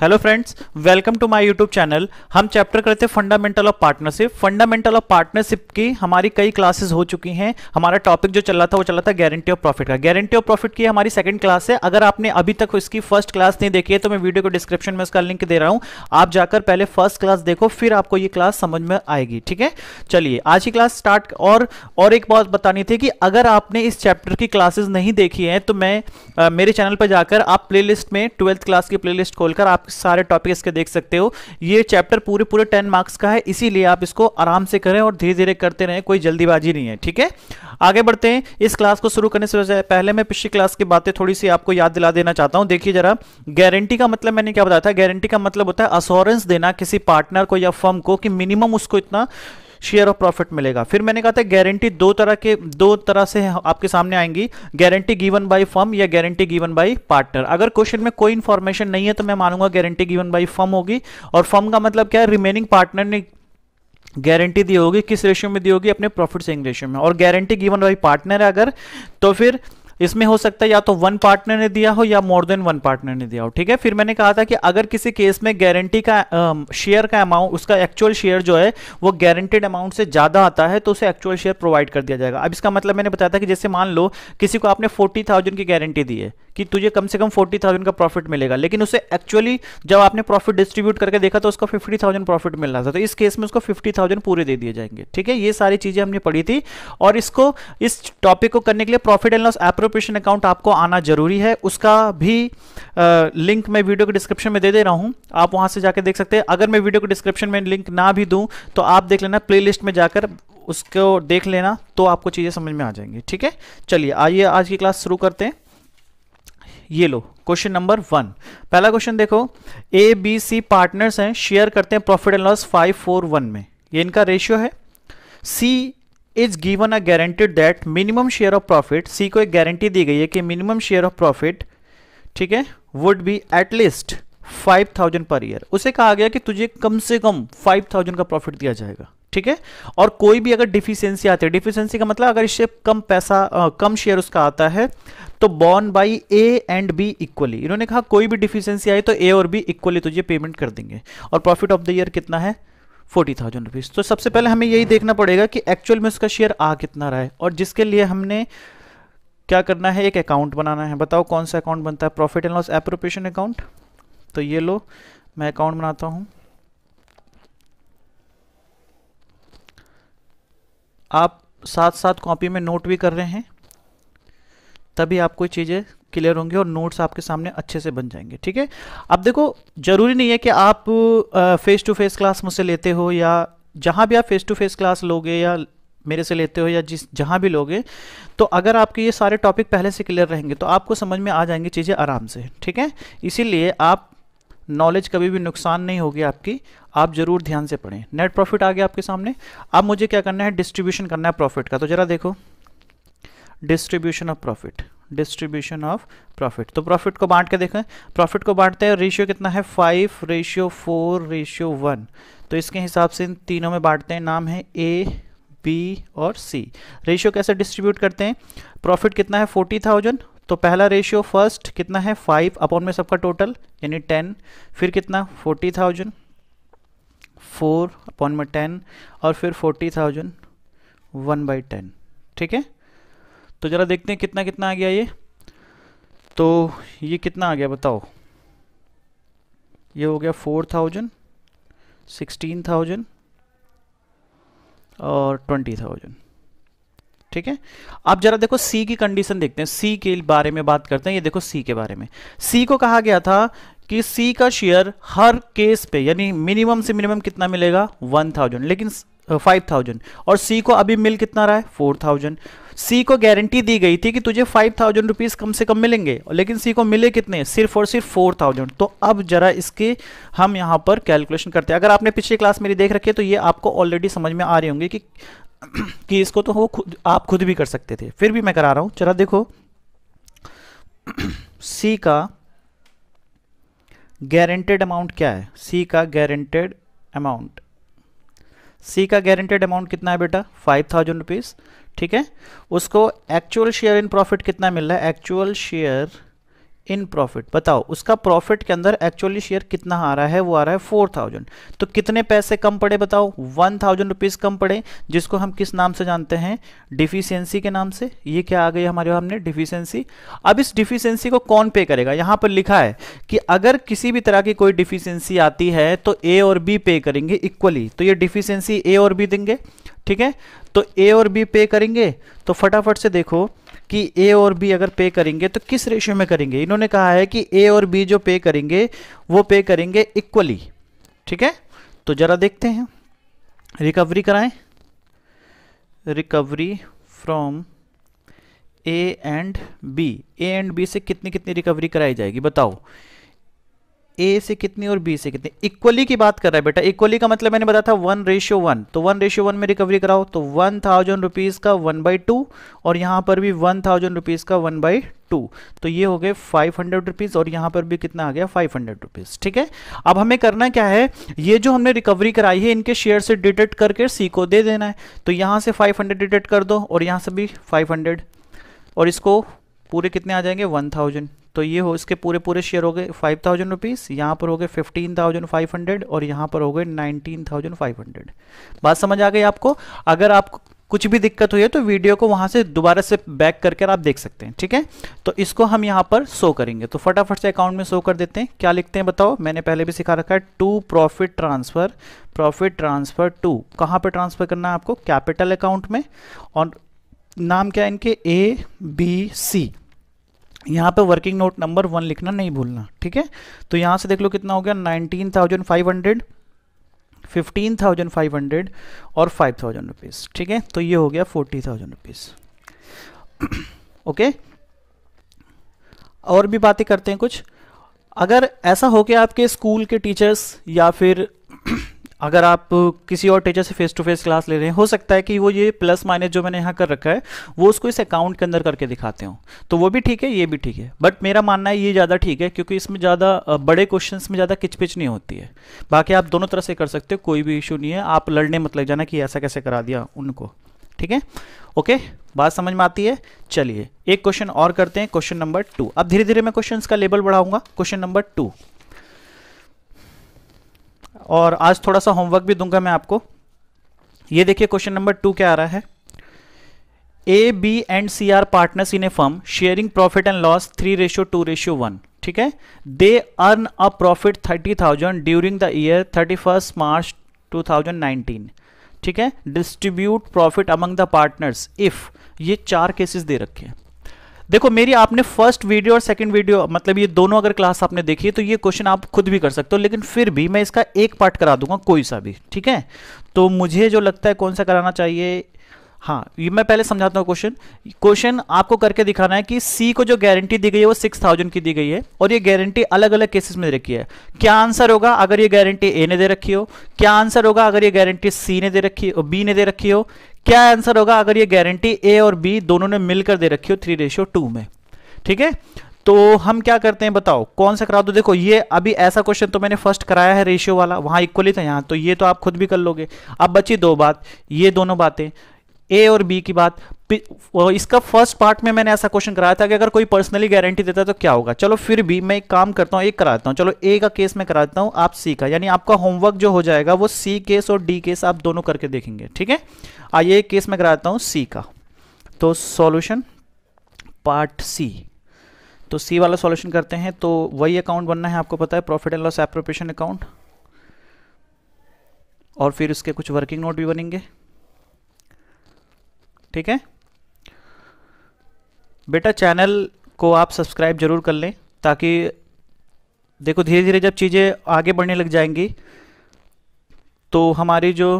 hello friends welcome to my YouTube channel हम chapter करते हैं fundamental of partnership fundamental of partnership की हमारी कई क्लासेस हो चुकी हैं हमारा टॉपिक जो चल रहा था वो चल रहा था गारंटी ऑफ प्रॉफिट का गारंटी ऑफ प्रॉफिट की हमारी सेकंड क्लास है अगर आपने अभी तक इसकी फर्स्ट क्लास नहीं देखी है तो मैं वीडियो को डिस्क्रिप्शन में उसका लिंक दे रहा हूँ आप जाकर पहले फर्स्ट क्लास देखो फिर आपको ये क्लास समझ में आएगी ठीक है चलिए आज की क्लास स्टार्ट और और एक बात बतानी थी कि अगर आपने इस चैप्टर की क्लासेज नहीं देखी है तो मैं मेरे चैनल पर जाकर आप प्ले में ट्वेल्थ क्लास की प्ले खोलकर आप आप सारे टॉपिक इसके देख सकते हो ये चैप्टर पूरे पूरे टेन मार्क्स का है इसीलिए आप इसको आराम से करें और धीरे धीरे करते रहें कोई जल्दीबाजी नहीं है ठीक है आगे बढ़ते हैं इस क्लास को शुरू करने से पहले मैं पिछली क्लास की बातें थोड़ी सी आपको याद दिला देना चाहता हूँ देखिए जरा गारंटी का मतलब मैंने क्या बताया था गारंटी का मतलब होता है अश्योरेंस देना किसी पार्टनर को या फर्म को कि मिनिमम उसको इतना शेयर ऑफ प्रॉफिट मिलेगा फिर मैंने कहा था गारंटी दो तरह के दो तरह से आपके सामने आएंगी गारंटी गिवन बाई फर्म या गारंटी गिवन बाई पार्टनर अगर क्वेश्चन में कोई इंफॉर्मेशन नहीं है तो मैं मानूंगा गारंटी गिवन बाई फर्म होगी और फर्म का मतलब क्या है रिमेनिंग पार्टनर ने गारंटी दी होगी किस रेशियो में दी होगी अपने प्रॉफिट सेइंग रेशियो में और गारंटी गिवन बाई पार्टनर है अगर तो फिर इसमें हो सकता है या तो वन पार्टनर ने दिया हो या मोर देन वन पार्टनर ने दिया हो ठीक है फिर मैंने कहा था कि अगर किसी केस में गारंटी का शेयर um, का अमाउंट उसका एक्चुअल शेयर जो है वो गारंटेड अमाउंट से ज्यादा आता है तो उसे एक्चुअल शेयर प्रोवाइड कर दिया जाएगा अब इसका मतलब मैंने बताया था कि जैसे मान लो किसी को आपने फोर्टी थाउजेंड की गारंटी दी है कि तुझे कम से कम फोर्टी थाउजेंड का प्रॉफिट मिलेगा लेकिन उसे एक्चुअली जब आपने प्रॉफिट डिस्ट्रीब्यूट करके देखा तो उसका फिफ्टी थाउजेंड प्रॉफिट मिल रहा था तो इस केस में उसको फिफ्टी थाउजेंड पूरे दे दिए जाएंगे ठीक है ये सारी चीज़ें हमने पढ़ी थी और इसको इस टॉपिक को करने के लिए profit and loss appropriation account आपको आना जरूरी है उसका भी आ, लिंक मैं वीडियो के डिस्क्रिप्शन में दे दे रहा हूँ आप वहाँ से जाकर देख सकते हैं अगर मैं वीडियो के डिस्क्रिप्शन में लिंक ना भी दूँ तो आप देख लेना लिस्ट में जाकर उसको देख लेना तो आपको चीज़ें समझ में आ जाएंगी ठीक है चलिए आइए आज की क्लास शुरू करते हैं ये लो क्वेश्चन नंबर वन पहला क्वेश्चन देखो ए बी सी पार्टनर्स हैं शेयर करते हैं profit and loss five four one में ये इनका रेशियो है C is given a guaranteed that minimum share of profit C को एक गारंटी दी गई है कि मिनिमम शेयर ऑफ प्रॉफिट ठीक है would be at least five thousand per year उसे कहा गया कि तुझे कम से कम फाइव थाउजेंड का प्रॉफिट दिया जाएगा ठीक है और कोई भी अगर डिफिशियंसी आती है डिफिशियंसी का मतलब अगर इससे कम पैसा आ, कम शेयर उसका आता है तो borne by A and B equally इन्होंने कहा कोई भी डिफिशियंसी आई तो ए और बी इक्वली तुझे पेमेंट कर देंगे और प्रॉफिट ऑफ द ईयर कितना है फोर्टी थाउजेंड रुपीज़ तो सबसे पहले हमें यही देखना पड़ेगा कि एक्चुअल में उसका शेयर आ कितना रहा है और जिसके लिए हमने क्या करना है एक अकाउंट बनाना है बताओ कौन सा अकाउंट बनता है profit and loss appropriation account तो ये लो मैं अकाउंट बनाता हूँ आप साथ साथ कॉपी में नोट भी कर रहे हैं तभी आपको चीज़ें क्लियर होंगी और नोट्स आपके सामने अच्छे से बन जाएंगे ठीक है अब देखो ज़रूरी नहीं है कि आप फेस टू फेस क्लास मुझसे लेते हो या जहाँ भी आप फेस टू फेस क्लास लोगे या मेरे से लेते हो या जिस जहाँ भी लोगे तो अगर आपके ये सारे टॉपिक पहले से क्लियर रहेंगे तो आपको समझ में आ जाएंगी चीज़ें आराम से ठीक है इसीलिए आप नॉलेज कभी भी नुकसान नहीं होगी आपकी आप जरूर ध्यान से पढ़ें नेट प्रॉफिट आ गया आपके सामने अब मुझे क्या करना है डिस्ट्रीब्यूशन करना है प्रॉफिट का तो जरा देखो distribution of profit distribution of profit तो प्रॉफिट को बांट के देखें प्रॉफिट को बांटते हैं रेशियो कितना है five ratio four ratio one तो इसके हिसाब से इन तीनों में बांटते हैं नाम है ए बी और सी रेशियो कैसे डिस्ट्रीब्यूट करते हैं प्रॉफिट कितना है फोर्टी थाउजेंड तो पहला रेशियो फर्स्ट कितना है फाइव अपॉन में सबका टोटल यानी टेन फिर कितना फोर्टी थाउजेंड फोर अपॉन में टेन और फिर forty thousand one by ten ठीक है तो ज़रा देखते हैं कितना कितना आ गया ये तो ये कितना आ गया बताओ ये हो गया फोर थाउजेंड सिक्सटीन थाउजेंड और ट्वेंटी थाउजेंड ठीक है अब जरा देखो सी की कंडीशन देखते हैं सी के बारे में बात करते हैं ये देखो सी के बारे में सी को कहा गया था कि सी का शेयर हर केस पे यानी मिनिमम से मिनिमम कितना मिलेगा वन थाउजेंड लेकिन फाइव थाउजेंड और सी को अभी मिल कितना रहा है फोर थाउजेंड सी को गारंटी दी गई थी कि तुझे फाइव थाउजेंड रुपीज़ कम से कम मिलेंगे लेकिन सी को मिले कितने सिर्फ और सिर्फ फोर थाउजेंड तो अब जरा इसके हम यहां पर कैलकुलेशन करते हैं अगर आपने पिछली क्लास मेरी देख रखी है तो ये आपको ऑलरेडी समझ में आ रही होंगी कि कि इसको तो वो खुद आप खुद भी कर सकते थे फिर भी मैं करा रहा हूँ चला देखो सी का गारंटेड अमाउंट क्या है सी का गारंटेड अमाउंट सी का गारंटेड अमाउंट कितना है बेटा फाइव थाउजेंड रुपीज़ ठीक है उसको एक्चुअल शेयर इन प्रॉफिट कितना मिल रहा है एक्चुअल शेयर इन प्रॉफिट बताओ उसका प्रॉफिट के अंदर एक्चुअली शेयर कितना आ रहा है वो आ रहा है फोर थाउजेंड तो कितने पैसे कम पड़े बताओ वन थाउजेंड रुपीज़ कम पड़े जिसको हम किस नाम से जानते हैं डिफिशियंसी के नाम से ये क्या आ गई हमारे हमने डिफिशियंसी अब इस डिफिशियंसी को कौन पे करेगा यहां पर लिखा है कि अगर किसी भी तरह की कोई डिफिशियंसी आती है तो ए और बी पे करेंगे इक्वली तो ये डिफिशियंसी ए और बी देंगे ठीक है तो ए और बी पे करेंगे तो फटाफट से देखो कि ए और बी अगर पे करेंगे तो किस रेशियो में करेंगे इन्होंने कहा है कि ए और बी जो पे करेंगे वो पे करेंगे इक्वली ठीक है तो जरा देखते हैं रिकवरी कराएं recovery from A and B A and B से कितनी कितनी रिकवरी कराई जाएगी बताओ ए से कितनी और बी से कितनी इक्वली की बात कर रहा है बेटा इक्वली का मतलब मैंने बताया था वन रेशियो वन तो वन रेशियो वन में रिकवरी कराओ तो वन थाउजेंड रुपीज का वन बाई टू और यहां पर भी वन थाउजेंड रुपीज का वन बाई टू तो ये हो गए फाइव हंड्रेड रुपीज और यहां पर भी कितना आ गया फाइव हंड्रेड रुपीज ठीक है अब हमें करना क्या है ये जो हमने रिकवरी कराई है इनके शेयर से डिटेक्ट करके सी को दे देना है तो यहां से फाइव हंड्रेड डिटेक्ट कर दो और यहां से भी फाइव हंड्रेड और इसको पूरे कितने आ जाएंगे वन थाउजेंड तो ये हो इसके पूरे पूरे शेयर हो गए फाइव थाउजेंड रुपीज़ यहाँ पर हो गए फिफ्टीन थाउजेंड फाइव हंड्रेड और यहाँ पर हो गए नाइनटीन थाउजेंड फाइव हंड्रेड बात समझ आ गई आपको अगर आपको कुछ भी दिक्कत हुई है तो वीडियो को वहाँ से दोबारा से बैक करके आप देख सकते हैं ठीक है तो इसको हम यहाँ पर शो करेंगे तो फटाफट से अकाउंट में शो कर देते हैं क्या लिखते हैं बताओ मैंने पहले भी सिखा रखा है to profit transfer profit transfer to कहाँ पर ट्रांसफ़र करना है आपको कैपिटल अकाउंट में और नाम क्या है इनके ए बी सी यहाँ पे वर्किंग नोट नंबर वन लिखना नहीं भूलना ठीक है तो यहाँ से देख लो कितना हो गया nineteen thousand five hundred fifteen thousand five hundred और फाइव थाउजेंड रुपीज़ ठीक है तो ये हो गया फोर्टी थाउजेंड रुपीज़ ओके और भी बातें करते हैं कुछ अगर ऐसा हो गया आपके स्कूल के टीचर्स या फिर अगर आप किसी और टीचर से फेस टू फेस क्लास ले रहे हैं हो सकता है कि वो ये प्लस माइनस जो मैंने यहाँ कर रखा है वो उसको इस अकाउंट के अंदर करके दिखाते हो तो वो भी ठीक है ये भी ठीक है बट मेरा मानना है ये ज़्यादा ठीक है क्योंकि इसमें ज़्यादा बड़े क्वेश्चन में ज़्यादा किचपिच नहीं होती है बाकी आप दोनों तरह से कर सकते हो कोई भी इशू नहीं है आप लड़ने मत लग जाना कि ऐसा कैसे करा दिया उनको ठीक है ओके बात समझ में आती है चलिए एक क्वेश्चन और करते हैं क्वेश्चन नंबर टू अब धीरे धीरे मैं क्वेश्चन का लेबल बढ़ाऊंगा क्वेश्चन नंबर टू और आज थोड़ा सा होमवर्क भी दूंगा मैं आपको ये देखिए क्वेश्चन नंबर टू क्या आ रहा है A B and C are partners in a firm sharing profit and loss three ratio two ratio one ठीक है they earn a profit thirty thousand during the year thirty first March two thousand nineteen ठीक है distribute profit among the partners if ये चार cases दे रखे हैं देखो मेरी आपने फर्स्ट वीडियो और सेकंड वीडियो मतलब ये दोनों अगर क्लास आपने देखी है तो ये क्वेश्चन आप खुद भी कर सकते हो लेकिन फिर भी मैं इसका एक पार्ट करा दूंगा कोई सा भी ठीक है तो मुझे जो लगता है कौन सा कराना चाहिए हाँ ये मैं पहले समझाता हूँ क्वेश्चन क्वेश्चन आपको करके दिखाना है कि सी को जो गारंटी दी गई है वो सिक्स थाउजेंड की दी गई है और ये गारंटी अलग अलग केसेस में दे रखी है क्या आंसर होगा अगर ये गारंटी ए ने दे रखी हो क्या आंसर होगा अगर ये गारंटी सी ने दे रखी हो बी ने दे रखी हो क्या आंसर होगा अगर ये गारंटी ए और बी दोनों ने मिलकर दे रखी हो थ्री रेशियो टू में ठीक है तो हम क्या करते हैं बताओ कौन सा करा दो देखो ये अभी ऐसा क्वेश्चन तो मैंने फर्स्ट कराया है रेशियो वाला वहां इक्वली था यहां तो ये तो आप खुद भी कर लोगे अब बची दो बात ये दोनों बातें ए और बी की बात इसका फर्स्ट पार्ट में मैंने ऐसा क्वेश्चन कराया था कि अगर कोई पर्सनली गारंटी देता है तो क्या होगा चलो फिर भी मैं एक काम करता हूँ एक कराता हूं चलो ए का केस मैं कराता हूं आप सी का यानी आपका होमवर्क जो हो जाएगा वो सी केस और डी केस आप दोनों करके देखेंगे ठीक है आइए एक केस मैं कराता हूं सी का तो सॉल्यूशन पार्ट सी तो सी वाला सॉल्यूशन करते हैं तो वही अकाउंट बनना है आपको पता है profit and loss appropriation account और फिर उसके कुछ वर्किंग नोट भी बनेंगे ठीक है बेटा चैनल को आप सब्सक्राइब जरूर कर लें ताकि देखो धीरे धीरे जब चीज़ें आगे बढ़ने लग जाएंगी तो हमारी जो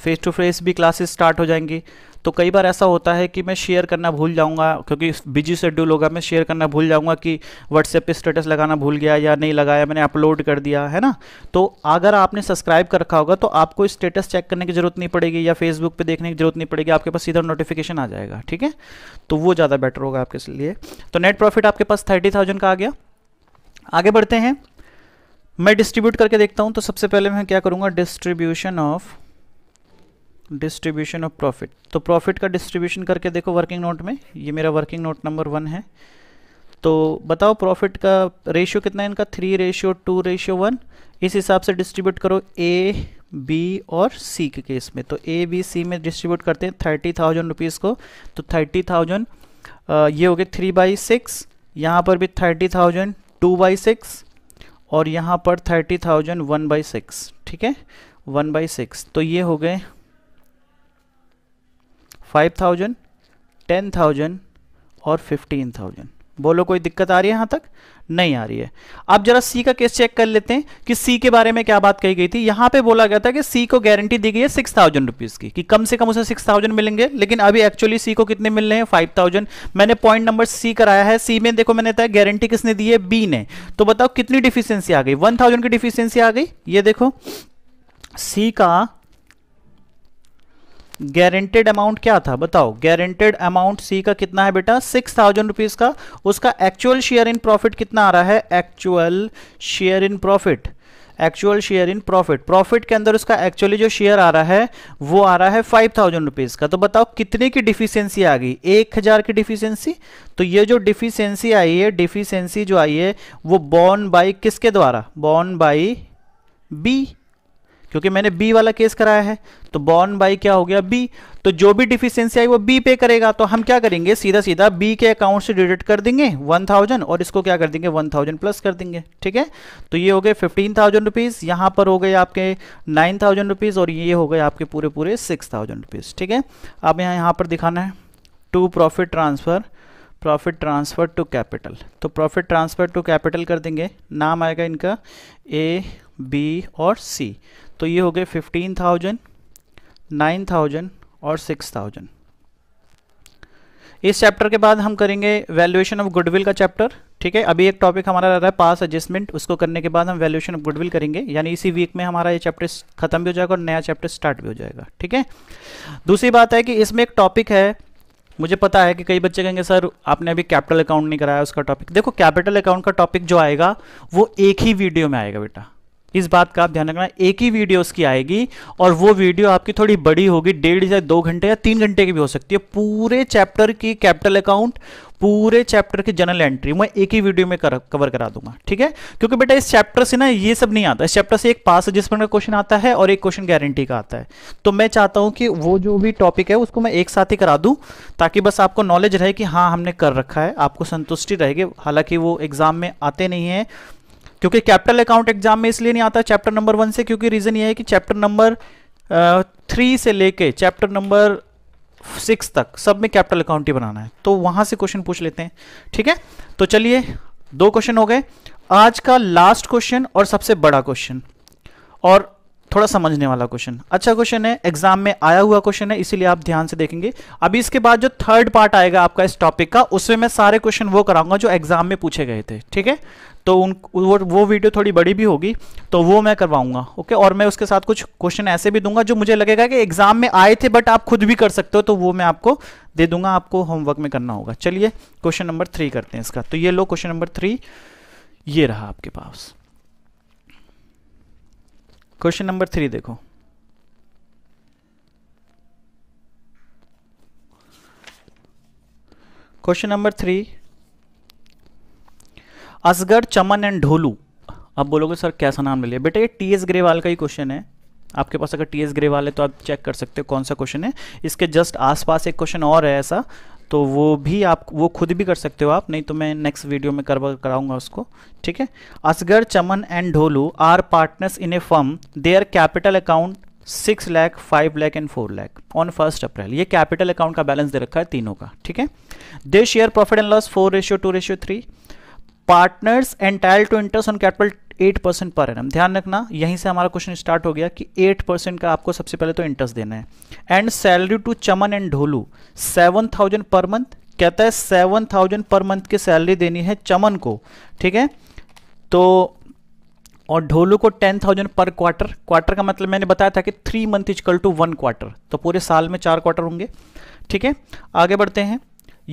फेस टू फेस भी क्लासेस स्टार्ट हो जाएंगी तो कई बार ऐसा होता है कि मैं शेयर करना भूल जाऊंगा क्योंकि बिजी शेड्यूल होगा मैं शेयर करना भूल जाऊंगा कि व्हाट्सएप पे स्टेटस लगाना भूल गया या नहीं लगाया मैंने अपलोड कर दिया है ना तो अगर आपने सब्सक्राइब कर रखा होगा तो आपको स्टेटस चेक करने की ज़रूरत नहीं पड़ेगी या फेसबुक पर देखने की ज़रूरत नहीं पड़ेगी आपके पास सीधा नोटिफिकेशन आ जाएगा ठीक है तो वो ज़्यादा बेटर होगा आपके लिए तो नेट प्रॉफिट आपके पास थर्टी थाउजेंड का आ गया आगे बढ़ते हैं मैं डिस्ट्रीब्यूट करके देखता हूँ तो सबसे पहले मैं क्या करूँगा distribution of distribution of profit तो प्रॉफिट का डिस्ट्रीब्यूशन करके देखो वर्किंग नोट में ये मेरा वर्किंग नोट नंबर वन है तो बताओ प्रॉफिट का रेशियो कितना है इनका three ratio two ratio one इस हिसाब से डिस्ट्रीब्यूट करो ए बी और सी के केस में तो ए बी सी में डिस्ट्रीब्यूट करते हैं थर्टी थाउजेंड रुपीज़ को तो थर्टी थाउजेंड ये हो गए थ्री बाई सिक्स यहाँ पर भी thirty thousand two by six और यहाँ पर thirty thousand one by six ठीक है वन बाई सिक्स तो ये हो गए फाइव थाउजेंड टेन थाउजेंड और फिफ्टीन थाउजेंड बोलो कोई दिक्कत आ रही है यहां तक नहीं आ रही है अब जरा सी का केस चेक कर लेते हैं कि सी के बारे में क्या बात कही गई थी यहां पे बोला गया था कि सी को गारंटी दी गई है सिक्स थाउजेंड रुपीज़ की कि कम से कम उसे सिक्स थाउजेंड मिलेंगे लेकिन अभी एक्चुअली सी को कितने मिल रहे हैं फाइव थाउजेंड मैंने पॉइंट नंबर सी कराया है सी में देखो मैंने बताया गारंटी किसने दी है बी ने तो बताओ कितनी डिफिशियंसी आ गई वन की डिफिशियंसी आ गई ये देखो सी का गारंटेड अमाउंट क्या था बताओ गारंटेड अमाउंट सी का कितना है बेटा सिक्स थाउजेंड रुपीज का उसका एक्चुअल शेयर इन प्रॉफिट कितना आ रहा है actual share in profit actual share in profit profit के अंदर उसका एक्चुअली जो शेयर आ रहा है वो आ रहा है फाइव थाउजेंड रुपीज का तो बताओ कितने की डिफिशियंसी आ गई एक हजार की डिफिशियंसी तो ये जो डिफिशियंसी आई है डिफिशियंसी जो आई है वो बॉर्न बाई किसके द्वारा बॉर्न बाई बी क्योंकि मैंने बी वाला केस कराया है तो बॉर्न बाई क्या हो गया बी तो जो भी डिफिशियंसी आई वो बी पे करेगा तो हम क्या करेंगे सीधा सीधा बी के अकाउंट से डिडिट कर देंगे वन थाउजेंड और इसको क्या कर देंगे वन थाउजेंड प्लस कर देंगे ठीक है तो ये हो गए फिफ्टीन थाउजेंड रुपीज़ यहाँ पर हो गए आपके नाइन थाउजेंड रुपीज़ और ये हो गए आपके पूरे पूरे सिक्स थाउजेंड रुपीज़ ठीक है अब यहाँ यहाँ पर दिखाना है to profit transfer profit transfer to capital तो प्रॉफिट ट्रांसफ़र टू कैपिटल कर देंगे नाम आएगा इनका ए बी और सी तो ये हो गए फिफ्टीन थाउजेंड नाइन थाउजेंड और सिक्स थाउजेंड इस चैप्टर के बाद हम करेंगे वैल्यूएशन ऑफ गुडविल का चैप्टर ठीक है अभी एक टॉपिक हमारा रह रहा है पास एडजस्टमेंट उसको करने के बाद हम वैल्यूएशन ऑफ गुडविल करेंगे यानी इसी वीक में हमारा ये चैप्टर खत्म भी हो जाएगा और नया चैप्टर स्टार्ट भी हो जाएगा ठीक है दूसरी बात है कि इसमें एक टॉपिक है मुझे पता है कि कई बच्चे कहेंगे सर आपने अभी कैपिटल अकाउंट नहीं कराया उसका टॉपिक देखो कैपिटल अकाउंट का टॉपिक जो आएगा वो एक ही वीडियो में आएगा बेटा इस बात का आप ध्यान रखना एक ही वीडियो उसकी आएगी और वो वीडियो आपकी थोड़ी बड़ी होगी डेढ़ या दो घंटे या तीन घंटे की भी हो सकती है पूरे चैप्टर की कैपिटल अकाउंट पूरे चैप्टर की जनरल एंट्री मैं एक ही वीडियो में कर, कवर करा दूंगा ठीक है क्योंकि बेटा इस चैप्टर से ना ये सब नहीं आता इस चैप्टर से एक पास एडजस्टमेंट का क्वेश्चन आता है और एक क्वेश्चन गारंटी का आता है तो मैं चाहता हूं कि वो जो भी टॉपिक है उसको मैं एक साथ ही करा दूं ताकि बस आपको नॉलेज रहे कि हाँ हमने कर रखा है आपको संतुष्टि रहेगी हालांकि वो एग्जाम में आते नहीं है क्योंकि कैपिटल अकाउंट एग्जाम में इसलिए नहीं आता चैप्टर नंबर वन से क्योंकि रीजन ये है कि चैप्टर नंबर थ्री से लेके चैप्टर नंबर सिक्स तक सब में कैपिटल अकाउंट ही बनाना है तो वहां से क्वेश्चन पूछ लेते हैं ठीक है तो चलिए दो क्वेश्चन हो गए आज का लास्ट क्वेश्चन और सबसे बड़ा क्वेश्चन और थोड़ा समझने वाला क्वेश्चन अच्छा क्वेश्चन है एग्जाम में आया हुआ क्वेश्चन है इसीलिए आप ध्यान से देखेंगे अभी इसके बाद जो थर्ड पार्ट आएगा आपका इस टॉपिक का उसमें मैं सारे क्वेश्चन वो कराऊंगा जो एग्जाम में पूछे गए थे ठीक है तो उन वो, वो वीडियो थोड़ी बड़ी भी होगी तो वो मैं करवाऊंगा ओके और मैं उसके साथ कुछ क्वेश्चन ऐसे भी दूंगा जो मुझे लगेगा कि एग्जाम में आए थे बट आप खुद भी कर सकते हो तो वो मैं आपको दे दूंगा आपको होमवर्क में करना होगा चलिए क्वेश्चन नंबर थ्री करते हैं इसका तो ये लो क्वेश्चन नंबर थ्री ये रहा आपके पास क्वेश्चन नंबर थ्री देखो question number three Asgar Chaman and Dholu आप बोलोगे सर कैसा नाम ले बेटा ये टीएस ग्रेवाल का ही क्वेश्चन है आपके पास अगर टीएस ग्रेवाल है तो आप चेक कर सकते हो कौन सा क्वेश्चन है इसके जस्ट आसपास एक क्वेश्चन और है ऐसा तो वो भी आप वो खुद भी कर सकते हो आप नहीं तो मैं नेक्स्ट वीडियो में करवा कराऊंगा उसको ठीक है Asgar Chaman and Dholu are partners in a firm their capital account six lakh five lakh and four lakh on first April ये कैपिटल अकाउंट का बैलेंस दे रखा है तीनों का ठीक है they share profit and loss four ratio two ratio three partners title to interest on capital eight percent per annum ध्यान रखना यहीं से हमारा क्वेश्चन स्टार्ट हो गया कि एट परसेंट का आपको सबसे पहले तो इंटरेस्ट देना है and salary to Chaman and Dholu seven thousand per month कहता है सेवन थाउजेंड पर मंथ की सैलरी देनी है चमन को ठीक है तो और ढोलू को ten thousand per quarter quarter का मतलब मैंने बताया था कि three month is equal to one quarter तो पूरे साल में चार क्वार्टर होंगे ठीक है आगे बढ़ते हैं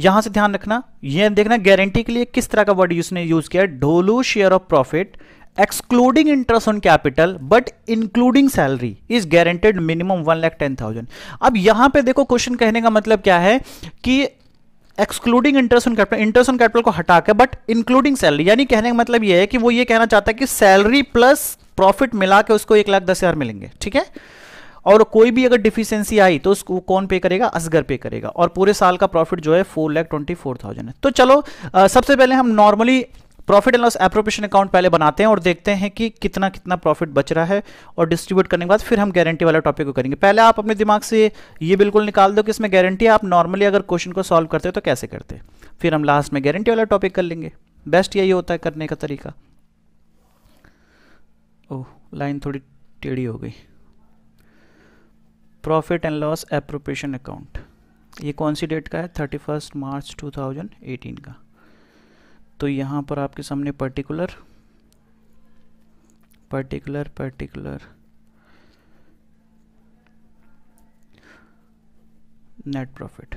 यहां से ध्यान रखना यह देखना गारंटी के लिए किस तरह का वर्ड उसने यूज किया Dholu share of profit excluding interest on capital but including salary is guaranteed minimum one lakh ten thousand अब यहां पे देखो क्वेश्चन कहने का मतलब क्या है कि excluding interest on capital interest on capital को हटा के बट इंक्लूडिंग सैलरी यानी कहने का मतलब यह है कि वो ये कहना चाहता है कि सैलरी प्लस प्रॉफिट मिला के उसको एक लाख दस हज़ार मिलेंगे ठीक है और कोई भी अगर डिफिशियंसी आई तो उसको कौन पे करेगा असगर पे करेगा और पूरे साल का प्रॉफिट जो है four lakh twenty four thousand है तो चलो आ, सबसे पहले हम normally profit and loss appropriation account पहले बनाते हैं और देखते हैं कि कितना कितना प्रॉफिट बच रहा है और डिस्ट्रीब्यूट करने के बाद फिर हम गारंटी वाला टॉपिक को करेंगे पहले आप अपने दिमाग से ये बिल्कुल निकाल दो कि इसमें गारंटी आप नॉर्मली अगर क्वेश्चन को सॉल्व करते हो तो कैसे करते फिर हम लास्ट में गारंटी वाला टॉपिक कर लेंगे बेस्ट यही होता है करने का तरीका ओह लाइन थोड़ी टेढ़ी हो गई profit and loss appropriation account ये कौन सी डेट का है thirty first March two thousand eighteen का तो यहाँ पर आपके सामने particular particular particular net profit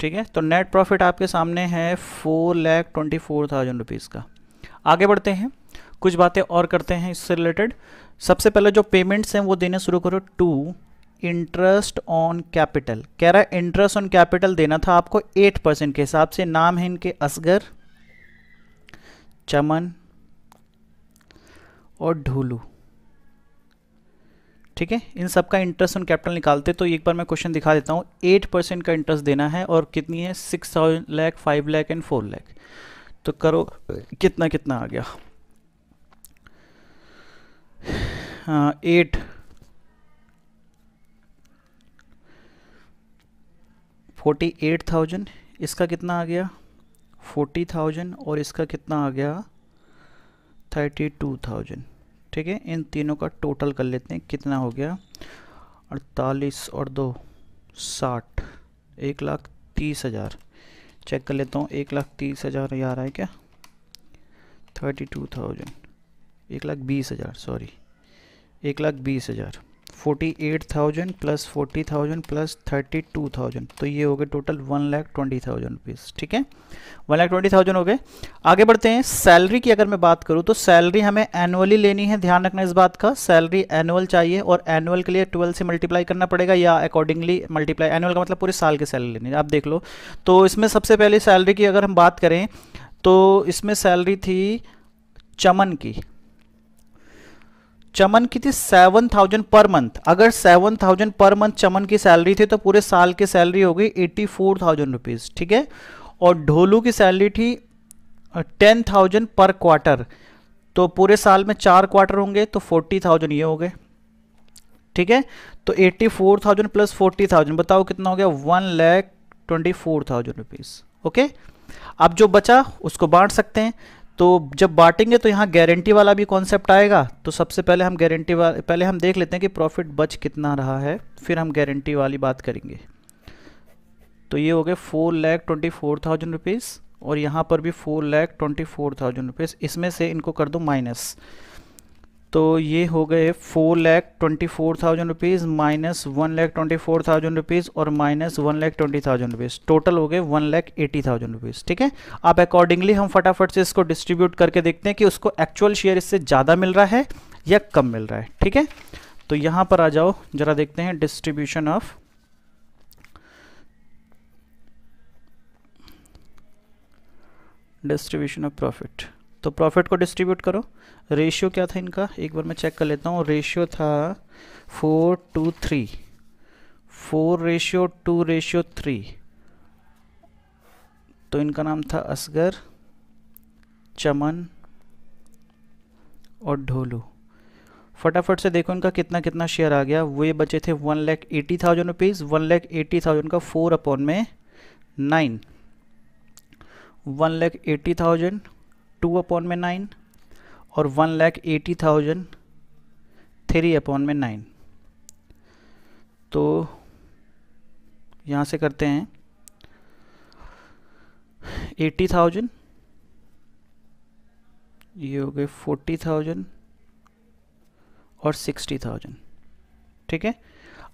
ठीक है तो नेट प्रॉफिट आपके सामने है four lakh twenty four thousand rupees का आगे बढ़ते हैं कुछ बातें और करते हैं इससे रिलेटेड सबसे पहले जो पेमेंट्स हैं वो देने शुरू करो टू इंटरेस्ट ऑन कैपिटल कह रहा है इंटरेस्ट ऑन कैपिटल देना था आपको एट परसेंट के हिसाब से नाम है इनके असगर चमन और ढूलू ठीक है इन सब का इंटरेस्ट ऑन कैपिटल निकालते तो एक बार मैं क्वेश्चन दिखा देता हूँ एट परसेंट का इंटरेस्ट देना है और कितनी है six thousand lakh five lakh and four lakh तो करो कितना कितना आ गया एट हाँ, फोर्टी एट थाउजेंड इसका कितना आ गया फोर्टी थाउजेंड और इसका कितना आ गया थर्टी टू थाउजेंड ठीक है इन तीनों का टोटल कर लेते हैं कितना हो गया अड़तालीस और दो साठ एक लाख तीस हज़ार चेक कर लेता हूँ एक लाख तीस हज़ार यार आ रहा है क्या थर्टी टू थाउजेंड एक लाख बीस हज़ार सॉरी एक लाख बीस हज़ार forty eight thousand plus forty thousand plus thirty two thousand तो ये हो गए total one lakh twenty thousand rupees ठीक है वन लाख ट्वेंटी थाउजेंड हो गए आगे बढ़ते हैं सैलरी की अगर मैं बात करूँ तो सैलरी हमें एनुअली लेनी है ध्यान रखना इस बात का सैलरी एनुअल चाहिए और एनुअल के लिए ट्वेल्व से मल्टीप्लाई करना पड़ेगा या अकॉर्डिंगली मल्टीप्लाई एनुअल का मतलब पूरे साल की सैलरी लेनी है आप देख लो तो इसमें सबसे पहले सैलरी की अगर हम बात करें तो इसमें सैलरी थी चमन की चमन की थी सेवन थाउजेंड पर मंथ अगर seven thousand per month Chaman की सैलरी थी तो पूरे साल की सैलरी हो गई एट्टी फोर थाउजेंड रुपीज़ ठीक है और ढोलू की सैलरी थी टेन थाउजेंड पर क्वार्टर तो पूरे साल में चार क्वार्टर होंगे तो फोर्टी थाउजेंड ये हो गए ठीक है तो eighty four thousand plus forty thousand बताओ कितना हो गया one lakh twenty four thousand rupees okay अब जो बचा उसको बांट सकते हैं तो जब बांटेंगे तो यहाँ गारंटी वाला भी कॉन्सेप्ट आएगा तो सबसे पहले हम गारंटी वाले पहले हम देख लेते हैं कि प्रॉफिट बच कितना रहा है फिर हम गारंटी वाली बात करेंगे तो ये हो गए four lakh twenty four thousand rupees और यहाँ पर भी four lakh twenty four thousand rupees इसमें से इनको कर दो माइनस तो ये हो गए four lakh twenty four thousand rupees minus one lakh twenty four thousand rupees और minus one lakh twenty thousand rupees total हो गए one lakh eighty thousand rupees ठीक है आप अकॉर्डिंगली हम फटाफट से इसको डिस्ट्रीब्यूट करके देखते हैं कि उसको एक्चुअल शेयर इससे ज़्यादा मिल रहा है या कम मिल रहा है ठीक है तो यहाँ पर आ जाओ ज़रा देखते हैं distribution of distribution of profit तो प्रॉफिट को डिस्ट्रीब्यूट करो रेशियो क्या था इनका एक बार मैं चेक कर लेता हूँ रेशियो था four two three four ratio two ratio three तो इनका नाम था असगर चमन और ढोलू फटाफट से देखो इनका कितना कितना शेयर आ गया वो ये बचे थे one lakh eighty thousand rupees one lakh eighty thousand का फोर अपॉन में nine one lakh eighty thousand two upon में नाइन और one lakh eighty thousand three upon में नाइन तो यहाँ से करते हैं एटी थाउजेंड ये हो गए फोर्टी थाउजेंड और सिक्सटी थाउजेंड ठीक है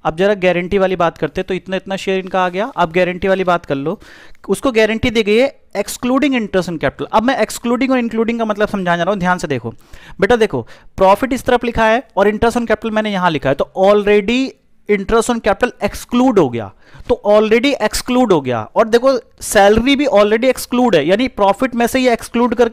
अब जरा गारंटी वाली बात करते तो इतना इतना शेयर इनका आ गया अब गारंटी वाली बात कर लो उसको गारंटी दी गई है एक्सक्लूडिंग इंटरेस्ट एंड कैपिटल अब मैं एक्सक्लूडिंग और इंक्लूडिंग का मतलब समझा जा रहा हूँ ध्यान से देखो बेटा देखो प्रॉफिट इस तरफ लिखा है और इंटरेस्ट ऑन कैपिटल मैंने यहाँ लिखा है तो already interest on capital exclude हो गया तो ऑलरेडी एक्सक्लूड हो गया और देखो सैलरी भी ऑलरेडी एक्सक्लूड है यानी प्रॉफिट में से ये एक्सक्लूड कर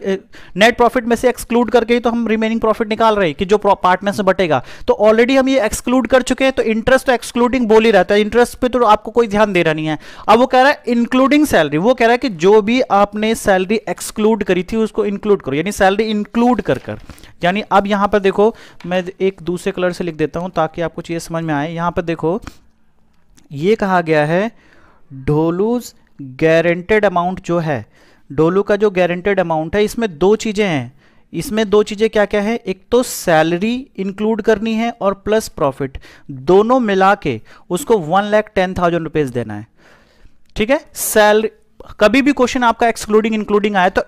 नेट प्रॉफिट में से एक्सक्लूड करके ही तो हम रिमेनिंग प्रॉफिट निकाल रहे हैं कि जो पार्ट में से बटेगा तो ऑलरेडी हम ये एक्सक्लूड कर चुके हैं तो इंटरेस्ट तो एक्सक्लूडिंग बोल ही रहता है इंटरेस्ट पे तो आपको कोई ध्यान दे रहा नहीं है अब वो कह रहा है इंक्लूडिंग सैलरी वो कह रहा है कि जो भी आपने सैलरी एक्सक्लूड करी थी उसको इंक्लूड करो यानी सैलरी इंक्लूड कर कर यानी अब यहां पर देखो मैं एक दूसरे कलर से लिख देता हूं ताकि आपको चीज़ समझ में आए यहां पर देखो ये कहा गया है ढोलूज गारंटेड अमाउंट जो है डोलू का जो गारंटेड अमाउंट है इसमें दो चीज़ें हैं इसमें दो चीज़ें क्या क्या है एक तो सैलरी इंक्लूड करनी है और प्लस प्रॉफिट दोनों मिला के उसको one lakh ten thousand rupees देना है ठीक है सैलरी कभी भी क्वेश्चन आपका एक्सक्लूडिंग इंक्लूडिंग आया तो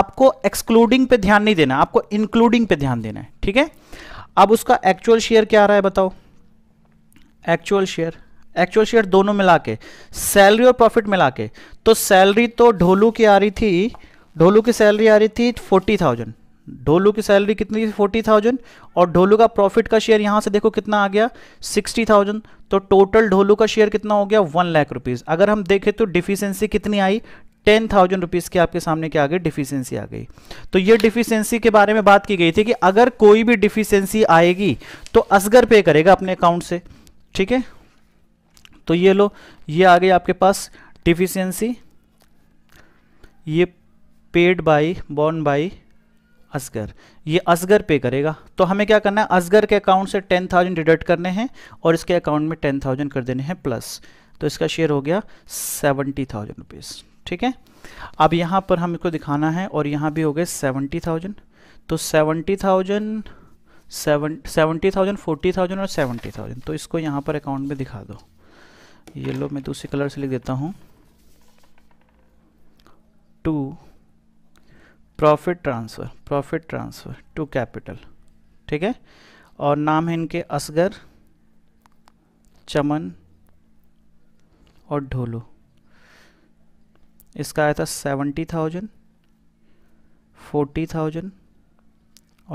आपको एक्सक्लूडिंग पे ध्यान नहीं देना आपको इंक्लूडिंग पे ध्यान देना है ठीक है अब उसका एक्चुअल शेयर क्या आ रहा है बताओ एक्चुअल शेयर एक्चुअल शेयर दोनों मिला के सैलरी और प्रॉफिट मिला के तो सैलरी तो ढोलू की आ रही थी ढोलू की सैलरी आ रही थी फोर्टी थाउजेंड ढोलू की सैलरी कितनी थी फोर्टी थाउजेंड और ढोलू का प्रॉफिट का शेयर यहाँ से देखो कितना आ गया सिक्सटी थाउजेंड तो टोटल ढोलू का शेयर कितना हो गया वन लाख रुपीज़ अगर हम देखें तो डिफिशेंसी कितनी आई टेन थाउजेंड रुपीज़ की आपके सामने क्या आ गई डिफिशेंसी आ गई तो ये डिफिशेंसी के बारे में बात की गई थी कि अगर कोई भी डिफिशेंसी आएगी तो असगर पे करेगा अपने अकाउंट से ठीक है तो ये लो ये आ गई आपके पास डिफिशियंसी ये paid by borne by Asgar ये असगर पे करेगा तो हमें क्या करना है असगर के अकाउंट से टेन थाउजेंड डिडक्ट करने हैं और इसके अकाउंट में टेन थाउजेंड कर देने हैं प्लस तो इसका शेयर हो गया सेवेंटी थाउजेंड रुपीज़ ठीक है अब यहां पर हम इसको दिखाना है और यहां भी हो गए सेवेंटी थाउजेंड तो seventy thousand seven seventy thousand forty thousand और सेवेंटी थाउजेंड तो इसको यहाँ पर अकाउंट में दिखा दो येलो में दूसरे कलर से लिख देता हूँ to profit transfer profit transfer to capital ठीक है और नाम है इनके असगर चमन और ढोलू इसका आया था सेवेंटी थाउजेंड फोर्टी थाउजेंड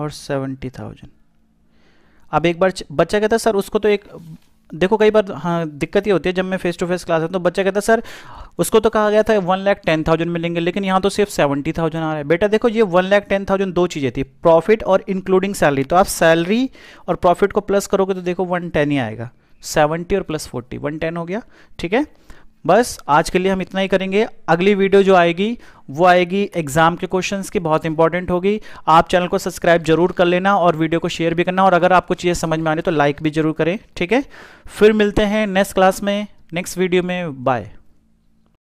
और सेवेंटी थाउजेंड अब एक बार बच्चा कहता सर उसको तो एक देखो कई बार हाँ दिक्कत ये होती है जब मैं फेस टू फेस क्लास है तो बच्चा कहता है सर उसको तो कहा गया था वन लाख टेन थाउजेंड मिलेंगे लेकिन यहाँ तो सिर्फ सेवेंटी थाउजेंड आ रहा है बेटा देखो ये वन लाख टेन थाउजेंड दो चीज़ें थी प्रॉफिट और इंक्लूडिंग सैलरी तो आप सैलरी और प्रॉफिट को प्लस करोगे तो देखो वन टेन ही आएगा सेवेंटी और प्लस फोर्टी वन टेन हो गया ठीक है बस आज के लिए हम इतना ही करेंगे अगली वीडियो जो आएगी वो आएगी एग्जाम के क्वेश्चंस की बहुत इंपॉर्टेंट होगी आप चैनल को सब्सक्राइब जरूर कर लेना और वीडियो को शेयर भी करना और अगर आपको चीज़ें समझ में आने तो लाइक भी जरूर करें ठीक है फिर मिलते हैं नेक्स्ट क्लास में नेक्स्ट वीडियो में बाय